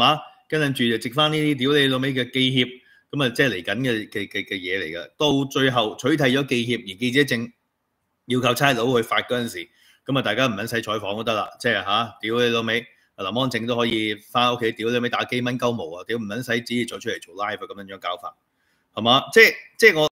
嘛，跟住就值翻呢啲屌你老味嘅記協，咁啊即係嚟緊嘅嘅嘅嘅嘢嚟嘅。到最後取替咗記協，而記者證要靠差佬去發嗰陣時，咁啊大家唔使採訪都得啦。即係吓，屌你老味。林安正都可以翻屋企屌你老打幾蚊鳩毛啊！屌唔撚使，只要再出嚟做 live 咁樣樣搞法，係嘛？即即係我。